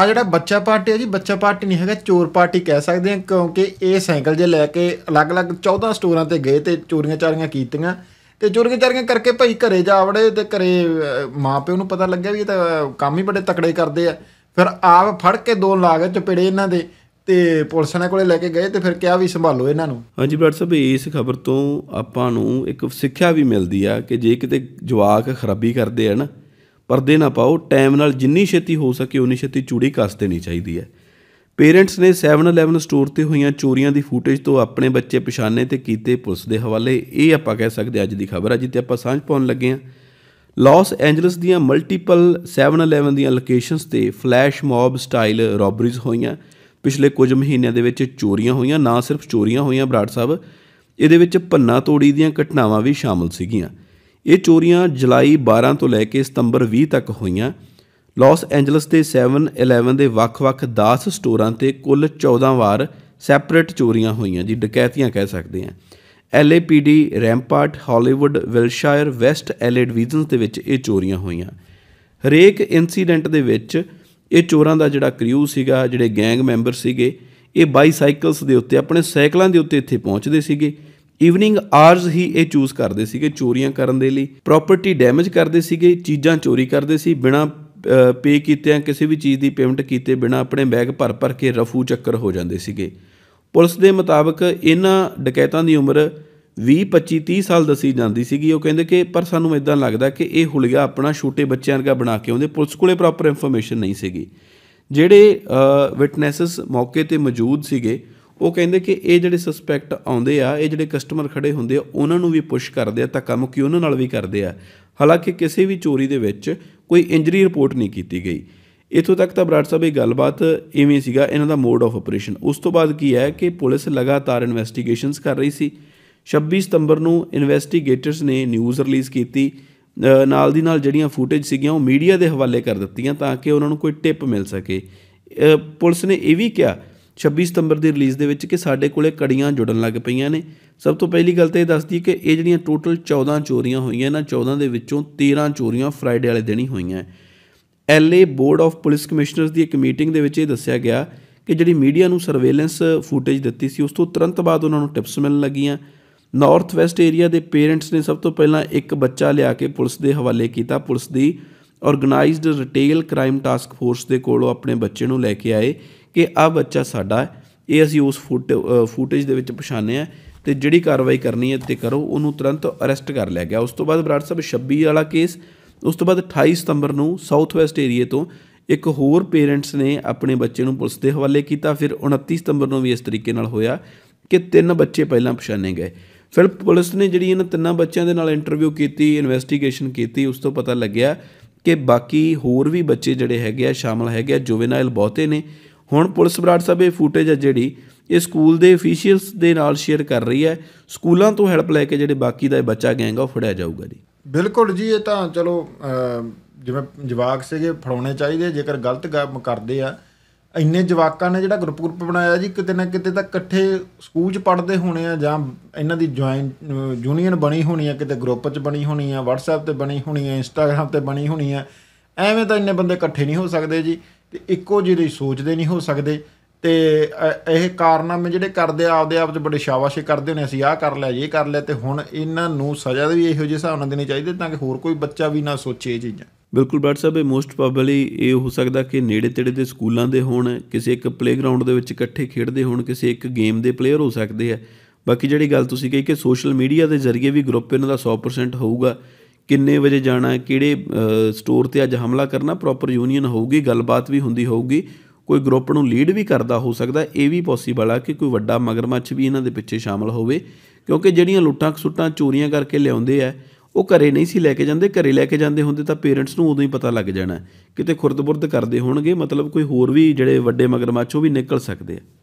ਆ ਜਿਹੜਾ ਬੱਚਾ ਪਾਰਟੀ ਹੈ ਜੀ ਬੱਚਾ ਪਾਰਟੀ ਨਹੀਂ ਹੈਗਾ ਚੋਰ ਪਾਰਟੀ ਕਹਿ ਸਕਦੇ ਆ ਕਿਉਂਕਿ ਇਹ ਸਾਈਕਲ ਜੇ ਲੈ ਕੇ ਅਲੱਗ-ਅਲੱਗ 14 ਸਟੋਰਾਂ ਤੇ ਗਏ ਤੇ ਚੋਰੀਆਂ ਚਾਰੀਆਂ ਕੀਤੀਆਂ ਤੇ ਚੋਰੀਆਂ ਚਾਰੀਆਂ ਕਰਕੇ ਭਾਈ ਘਰੇ ਜਾ ਵੜੇ ਤੇ ਘਰੇ ਮਾਪਿਓ ਨੂੰ ਪਤਾ ਲੱਗਿਆ ਵੀ ਇਹ ਤਾਂ ਕੰਮ ਹੀ ਬੜੇ ਤਕੜੇ ਕਰਦੇ ਆ ਫਿਰ ਆਪ ਫੜ ਕੇ ਦੋ ਲਾ ਗਏ ਚਪੇੜੇ ਇਹਨਾਂ ਦੇ ਤੇ ਪੁਲਿਸ ਨੇ ਕੋਲੇ ਲੈ ਕੇ ਗਏ ਤੇ ਫਿਰ ਕਿਹਾ ਵੀ ਸੰਭਾਲੋ ਇਹਨਾਂ ਨੂੰ ਹਾਂਜੀ ਬ੍ਰਦਰ ਸਾਹਿਬ ਇਸ ਖਬਰ ਤੋਂ ਆਪਾਂ ਨੂੰ ਇੱਕ ਸਿੱਖਿਆ ਵੀ ਮਿਲਦੀ ਆ ਕਿ ਜੇ ਕਿਤੇ ਜਵਾਕ ਖਰਾਬੀ ਕਰਦੇ ਆ ਨਾ ਪਰਦੇ ਨਾ ਪਾਓ ਟਾਈਮ ਨਾਲ ਜਿੰਨੀ ਛੇਤੀ ਹੋ ਸਕੇ ਉਨੀ ਛੇਤੀ ਚੂੜੀ ਕੱਸ ਦੇਣੀ ਚਾਹੀਦੀ ਹੈ ਪੇਰੈਂਟਸ ਨੇ 7-11 ਸਟੋਰ ਤੇ ਹੋਈਆਂ ਚੋਰੀਆਂ ਦੀ ਫੁਟੇਜ ਤੋਂ ਆਪਣੇ ਬੱਚੇ ਪਛਾਣੇ ਤੇ ਕੀਤੇ ਪੁਲਿਸ ਦੇ ਹਵਾਲੇ ਇਹ ਆਪਾਂ ਕਹਿ ਸਕਦੇ ਅੱਜ ਦੀ ਖਬਰ ਹੈ ਜਿੱਤੇ ਆਪਾਂ ਸਾਂਝ ਪਾਉਣ ਲੱਗੇ ਆ ਲਾਸ ਐਂਜਲਸ ਦੀਆਂ ਮਲਟੀਪਲ 7-11 ਦੀਆਂ ਲੋਕੇਸ਼ਨਸ ਤੇ ਫਲੈਸ਼ ਮੌਬ ਸਟਾਈਲ ਰੌਬਰੀਜ਼ ਹੋਈਆਂ ਪਿਛਲੇ ਕੁਝ ਮਹੀਨਿਆਂ ਦੇ ਵਿੱਚ ਚੋਰੀਆਂ ਹੋਈਆਂ ਨਾ ਸਿਰਫ ਚੋਰੀਆਂ ਹੋਈਆਂ ਬਰਾੜ ਸਾਹਿਬ ਇਹਦੇ ਵਿੱਚ ਪੰਨਾ ਤੋੜੀ ਦੀਆਂ ਘਟਨਾਵਾਂ ਵੀ ਸ਼ਾਮਲ ਸੀਗੀਆਂ ਇਹ ਚੋਰੀਆਂ ਜੁਲਾਈ 12 ਤੋਂ ਲੈ ਕੇ ਸਤੰਬਰ 20 ਤੱਕ ਹੋਈਆਂ ਲਾਸ ਐਂਜਲਸ ਦੇ 7-11 ਦੇ ਵੱਖ-ਵੱਖ 10 ਸਟੋਰਾਂ ਤੇ ਕੁੱਲ 14 ਵਾਰ ਸੈਪਰੇਟ ਚੋਰੀਆਂ ਹੋਈਆਂ ਜੀ ਡਕੈਤੀਆਂ ਕਹਿ ਸਕਦੇ ਆ LAPD Rampart Hollywood Wilshire west LA divisions ਦੇ ਵਿੱਚ ਇਹ ਚੋਰੀਆਂ ਹੋਈਆਂ ਹਰੇਕ ਇਨਸੀਡੈਂਟ ਦੇ ਵਿੱਚ ਇਹ ਚੋਰਾਂ ਦਾ ਜਿਹੜਾ ਕ੍ਰਿਊ ਸੀਗਾ ਜਿਹੜੇ ਗੈਂਗ ਮੈਂਬਰ ਸੀਗੇ ਇਹ ਬਾਈਸਾਈਕਲਸ ਦੇ ਉੱਤੇ ਆਪਣੇ ਸਾਈਕਲਾਂ ਦੇ ਉੱਤੇ ਇੱਥੇ ਪਹੁੰਚਦੇ ਸੀਗੇ ਈਵਨਿੰਗ ਆਰਸ ਹੀ ਇਹ ਚੂਜ਼ ਕਰਦੇ ਸੀਗੇ ਚੋਰੀਆਂ ਕਰਨ ਦੇ ਲਈ ਪ੍ਰਾਪਰਟੀ ਡੈਮੇਜ ਕਰਦੇ ਸੀਗੇ ਚੀਜ਼ਾਂ ਚੋਰੀ ਕਰਦੇ ਸੀ ਬਿਨਾ ਪੇ ਕੀਤਿਆਂ ਕਿਸੇ ਵੀ ਚੀਜ਼ ਦੀ ਪੇਮੈਂਟ ਕੀਤੇ ਬਿਨਾ ਆਪਣੇ ਬੈਗ ਭਰ ਭਰ ਕੇ ਰਫੂ ਚੱਕਰ ਹੋ ਜਾਂਦੇ ਸੀਗੇ ਪੁਲਿਸ ਦੇ ਮੁਤਾਬਕ ਇਹਨਾਂ ਡਕੈਤਾਂ ਦੀ ਉਮਰ 20 25 30 ਸਾਲ ਦੱਸੀ ਜਾਂਦੀ ਸੀਗੀ ਉਹ ਕਹਿੰਦੇ ਕਿ ਪਰ ਸਾਨੂੰ ਇਦਾਂ ਲੱਗਦਾ ਕਿ ਇਹ ਹੁਲਗਾ ਆਪਣਾ ਛੋਟੇ ਬੱਚਿਆਂ ਵਰਗਾ ਬਣਾ ਕੇ ਆਉਂਦੇ ਪੁਲਿਸ ਕੋਲੇ ਪ੍ਰੋਪਰ ਇਨਫੋਰਮੇਸ਼ਨ ਨਹੀਂ ਸੀਗੀ ਜਿਹੜੇ ਵਿਟਨੈਸਸ ਮੌਕੇ ਤੇ ਮੌਜੂਦ ਸੀਗੇ ਉਹ ਕਹਿੰਦੇ ਕਿ ਇਹ ਜਿਹੜੇ ਸਸਪੈਕਟ ਆਉਂਦੇ ਆ ਇਹ ਜਿਹੜੇ ਕਸਟਮਰ ਖੜੇ ਹੁੰਦੇ ਆ ਉਹਨਾਂ ਨੂੰ ਵੀ ਪੁਸ਼ ਕਰਦੇ ਆ ਧੱਕਾ ਮੁੱਕੀ ਉਹਨਾਂ ਨਾਲ ਵੀ ਕਰਦੇ ਆ ਹਾਲਾਂਕਿ ਕਿਸੇ ਵੀ ਚੋਰੀ ਦੇ ਵਿੱਚ ਕੋਈ ਇੰਜਰੀ ਰਿਪੋਰਟ ਨਹੀਂ ਕੀਤੀ ਗਈ ਇਥੋਂ ਤੱਕ ਤਾਂ ਬਰਾੜ ਸਾਹਿਬ ਇਹ ਗੱਲਬਾਤ ਇਵੇਂ ਸੀਗਾ ਇਹਨਾਂ ਦਾ ਮੋਡ ਆਫ ਆਪਰੇਸ਼ਨ ਉਸ ਤੋਂ ਬਾਅਦ ਕੀ ਹੈ ਕਿ ਪੁਲਿਸ ਲਗਾਤਾਰ ਇਨਵੈਸਟੀਗੇਸ਼ਨਸ ਕਰ ਰਹੀ ਸੀ 26 ਸਤੰਬਰ ਨੂੰ ਇਨਵੈਸਟੀਗੇਟਰਸ ਨੇ ਨਿਊਜ਼ ਰਿਲੀਜ਼ ਕੀਤੀ ਨਾਲ ਦੀ ਨਾਲ ਜਿਹੜੀਆਂ ਫੁਟੇਜ ਸੀਗੀਆਂ ਉਹ ਮੀਡੀਆ ਦੇ ਹਵਾਲੇ ਕਰ ਦਿੱਤੀਆਂ ਤਾਂ ਕਿ ਉਹਨਾਂ ਨੂੰ ਕੋਈ ਟਿਪ ਮਿਲ ਸਕੇ ਪੁਲਿਸ ਨੇ ਇਹ ਵੀ ਕਿਹਾ 26 ਸਤੰਬਰ ਦੀ ਰਿਲੀਜ਼ ਦੇ ਵਿੱਚ ਕਿ ਸਾਡੇ ਕੋਲੇ ਕੜੀਆਂ ਜੁੜਨ ਲੱਗ ਪਈਆਂ ਨੇ ਸਭ ਤੋਂ ਪਹਿਲੀ ਗੱਲ ਤਾਂ ਇਹ ਦੱਸਦੀ ਕਿ ਇਹ ਜਿਹੜੀਆਂ ਟੋਟਲ 14 ਚੋਰੀਆਂ ਹੋਈਆਂ ਇਹਨਾਂ 14 ਦੇ ਵਿੱਚੋਂ 13 ਚੋਰੀਆਂ ਫਰਾਈਡੇ ਵਾਲੇ ਦਿਨ ਹੀ ਹੋਈਆਂ LA board of police commissioners ਦੀ ਇੱਕ ਮੀਟਿੰਗ ਦੇ ਵਿੱਚ ਇਹ ਦੱਸਿਆ ਗਿਆ ਕਿ ਜਿਹੜੀ ਮੀਡੀਆ ਨੂੰ ਸਰਵੇਲੈਂਸ ਫੁਟੇਜ ਦਿੱਤੀ ਸੀ ਉਸ ਤੋਂ ਤੁਰੰਤ ਬਾਅਦ ਉਹਨਾਂ ਨੂੰ ਟਿਪਸ ਮਿਲਣ ਲੱਗੀਆਂ ਨਾਰਥ ਵੈਸਟ ਏਰੀਆ ਦੇ ਪੇਰੈਂਟਸ ਨੇ ਸਭ ਤੋਂ ਪਹਿਲਾਂ ਇੱਕ ਬੱਚਾ ਲਿਆ ਕੇ ਪੁਲਿਸ ਦੇ ਹਵਾਲੇ ਕੀਤਾ ਪੁਲਿਸ ਦੀ organised retail crime task force ਦੇ ਕੋਲੋਂ ਆਪਣੇ ਬੱਚੇ ਨੂੰ ਲੈ ਕੇ ਆਏ ਕਿ ਆ ਬੱਚਾ ਸਾਡਾ ਇਹ ਅਸੀਂ ਉਸ ਫੁਟੇਜ ਦੇ ਵਿੱਚ ਪਛਾਣਿਆ ਤੇ ਜਿਹੜੀ ਕਾਰਵਾਈ ਕਰਨੀ ਹੈ ਤੇ ਕਰੋ ਉਹਨੂੰ ਤੁਰੰਤ ਅਰੈਸਟ ਕਰ ਲਿਆ ਗਿਆ ਉਸ ਤੋਂ ਬਾਅਦ ਬਰਾੜ ਸਾਹਿਬ 26 ਵਾਲਾ ਕੇਸ ਉਸ ਤੋਂ ਬਾਅਦ 28 ਸਤੰਬਰ ਨੂੰ ਸਾਊਥ ਵੈਸਟ ਏਰੀਏ ਤੋਂ ਇੱਕ ਹੋਰ ਪੇਰੈਂਟਸ ਨੇ ਆਪਣੇ ਬੱਚੇ ਨੂੰ ਪੁਲਿਸ ਦੇ ਹਵਾਲੇ ਕੀਤਾ ਫਿਰ 29 ਸਤੰਬਰ ਨੂੰ ਵੀ ਇਸ ਤਰੀਕੇ ਨਾਲ ਹੋਇਆ ਕਿ ਤਿੰਨ ਬੱਚੇ ਪਹਿਲਾਂ ਪਛਾਣੇ ਗਏ ਫਿਰ ਪੁਲਿਸ ਨੇ ਜਿਹੜੀ ਇਹਨਾਂ ਤਿੰਨਾਂ ਬੱਚਿਆਂ ਦੇ ਨਾਲ ਇੰਟਰਵਿਊ ਕੀਤੀ ਇਨਵੈਸਟੀਗੇਸ਼ਨ ਕੀਤੀ ਉਸ ਤੋਂ ਪਤਾ ਲੱਗਿਆ ਕਿ ਬਾਕੀ ਹੋਰ ਵੀ ਬੱਚੇ ਜਿਹੜੇ ਹੈਗੇ ਆ ਸ਼ਾਮਲ ਹੈਗੇ ਆ ਜੁਵੇਨਾਈਲ ਬਹੁਤੇ ਨੇ ਹੁਣ ਪੁਲਿਸ ਬਰਾੜ ਸਾਹਿਬ ਇਹ ਫੁਟੇਜ ਹੈ ਜਿਹੜੀ ਇਹ ਸਕੂਲ ਦੇ ਅਫੀਸ਼ੀਅਲਸ ਦੇ ਨਾਲ ਸ਼ੇਅਰ ਕਰ ਰਹੀ ਹੈ ਸਕੂਲਾਂ ਤੋਂ ਹੈਲਪ ਲੈ ਕੇ ਜਿਹੜੇ ਬਾਕੀ ਦਾ ਬੱਚਾ ਗੈਂਗ ਉਹ ਫੜਿਆ ਜਾਊਗਾ ਜੀ ਬਿਲਕੁਲ ਜੀ ਇਹ ਤਾਂ ਚਲੋ ਜਿਵੇਂ ਜਵਾਕ ਸੀਗੇ ਫੜਾਉਣੇ ਚਾਹੀਦੇ ਜੇਕਰ ਗਲਤ ਕੰਮ ਕਰਦੇ ਆ ਇੰਨੇ ਜਵਾਕਾਂ ਨੇ ਜਿਹੜਾ ਗਰੁੱਪ ਗਰੁੱਪ ਬਣਾਇਆ ਜੀ ਕਿਤੇ ਨਾ ਕਿਤੇ ਤਾਂ ਇਕੱਠੇ ਸਕੂਲ 'ਚ ਪੜ੍ਹਦੇ ਹੋਣੇ ਆ ਜਾਂ ਇਹਨਾਂ ਦੀ ਜੁਆਇਨ ਯੂਨੀਅਨ ਬਣੀ ਹੋਣੀ ਆ ਕਿਤੇ ਗਰੁੱਪ 'ਚ ਬਣੀ ਹੋਣੀ ਆ WhatsApp ਤੇ ਬਣੀ ਹੋਣੀ ਆ Instagram ਤੇ ਬਣੀ ਹੋਣੀ ਆ ਐਵੇਂ ਤਾਂ ਇੰਨੇ ਬੰਦੇ ਇਕੱਠੇ ਨਹੀਂ ਹੋ ਸਕਦੇ ਜੀ ਤੇ ਇੱਕੋ ਜਿਹੇ ਸੋਚਦੇ ਨਹੀਂ ਹੋ ਸਕਦੇ ਤੇ ਇਹ ਕਾਰਨਾਮੇ ਜਿਹੜੇ ਕਰਦੇ ਆਪਦੇ ਆਪ 'ਚ ਬੜੇ ਸ਼ਾਬਾਸ਼ੇ ਕਰਦੇ ਹੁੰਦੇ ਅਸੀਂ ਆਹ ਕਰ ਲਿਆ ਇਹ ਕਰ ਲਿਆ ਤੇ ਹੁਣ ਇਹਨਾਂ ਨੂੰ ਸਜ਼ਾ ਵੀ ਇਹੋ ਜਿਹੇ ਹਿਸਾਬ ਨਾਲ ਦੇਣੀ ਚਾਹੀਦੀ ਤਾਂ ਕਿ ਹੋਰ ਕੋਈ ਬੱਚਾ ਵੀ ਨਾ ਸੋਚੇ ਇਹ ਚੀਜ਼ਾਂ ਬਿਲਕੁਲ ਬ੍ਰਾਟ ਸਾਹਿਬ ਇਹ ਮੋਸਟ ਪ੍ਰੋਬਬਲੀ ਇਹ ਹੋ ਸਕਦਾ ਕਿ ਨੇੜੇ ਤੇੜੇ ਦੇ ਸਕੂਲਾਂ ਦੇ ਹੋਣ ਕਿਸੇ ਇੱਕ ਪਲੇਗਰਾਉਂਡ ਦੇ ਵਿੱਚ ਇਕੱਠੇ ਖੇਡਦੇ ਹੋਣ ਕਿਸੇ ਇੱਕ ਗੇਮ ਦੇ ਪਲੇਅਰ ਹੋ ਸਕਦੇ ਆ ਬਾਕੀ ਜਿਹੜੀ ਗੱਲ ਤੁਸੀਂ ਕਹੀ ਕਿ ਸੋਸ਼ਲ ਮੀਡੀਆ ਦੇ ਜ਼ਰੀਏ ਵੀ ਗਰੁੱਪ ਇਹਨਾਂ ਦਾ 100% ਹੋਊਗਾ ਕਿੰਨੇ ਵਜੇ ਜਾਣਾ ਕਿਹੜੇ ਸਟੋਰ ਤੇ ਅੱਜ ਹਮਲਾ ਕਰਨਾ ਪ੍ਰੋਪਰ ਯੂਨੀਅਨ ਹੋਊਗੀ ਗੱਲਬਾਤ ਵੀ ਹੁੰਦੀ ਹੋਊਗੀ ਕੋਈ ਗਰੁੱਪ ਨੂੰ ਲੀਡ ਵੀ ਕਰਦਾ ਹੋ ਸਕਦਾ ਇਹ ਵੀ ਪੋਸੀਬਲ ਆ ਕਿ ਕੋਈ ਵੱਡਾ ਮਗਰਮੱਛ ਵੀ ਇਹਨਾਂ ਦੇ ਪਿੱਛੇ ਸ਼ਾਮਲ ਹੋਵੇ ਕਿਉਂਕਿ ਜਿਹੜੀਆਂ ਲੁੱਟਾਂ ਖਸੁੱਟਾਂ ਚੋਰੀਆਂ ਕਰਕੇ ਲਿਆਉਂਦੇ ਆ ਉਹ ਘਰੇ ਨਹੀਂ ਸੀ ਲੈ ਕੇ ਜਾਂਦੇ ਘਰੇ ਲੈ ਕੇ ਜਾਂਦੇ ਹੁੰਦੇ ਤਾਂ ਪੇਰੈਂਟਸ ਨੂੰ ਉਦੋਂ ਹੀ ਪਤਾ ਲੱਗ ਜਾਣਾ ਕਿਤੇ ਖੁਰਦਬੁਰਦ ਕਰਦੇ ਹੋਣਗੇ ਮਤਲਬ ਕੋਈ ਹੋਰ ਵੀ ਜਿਹੜੇ ਵੱਡੇ ਮਗਰਮੱਛ ਉਹ ਵੀ ਨਿਕਲ ਸਕਦੇ ਆ